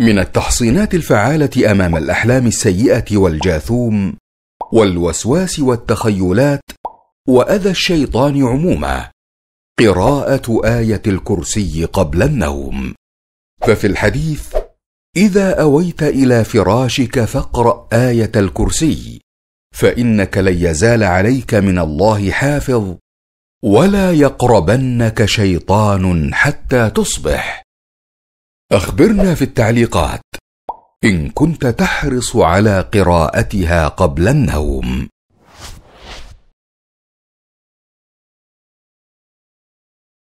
من التحصينات الفعالة أمام الأحلام السيئة والجاثوم والوسواس والتخيلات وأذى الشيطان عموما قراءة آية الكرسي قبل النوم ففي الحديث إذا أويت إلى فراشك فاقرأ آية الكرسي فإنك لن يزال عليك من الله حافظ ولا يقربنك شيطان حتى تصبح أخبرنا في التعليقات إن كنت تحرص على قراءتها قبل النوم